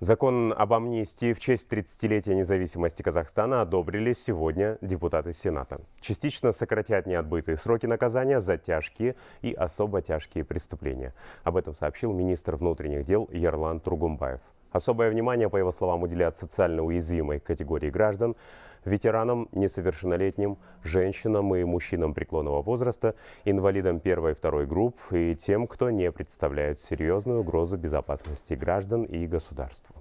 Закон об амнистии в честь 30-летия независимости Казахстана одобрили сегодня депутаты Сената. Частично сократят неотбытые сроки наказания за тяжкие и особо тяжкие преступления. Об этом сообщил министр внутренних дел Ерлан Тругумбаев. Особое внимание, по его словам, уделяют социально уязвимой категории граждан, ветеранам, несовершеннолетним, женщинам и мужчинам преклонного возраста, инвалидам первой и второй групп и тем, кто не представляет серьезную угрозу безопасности граждан и государству.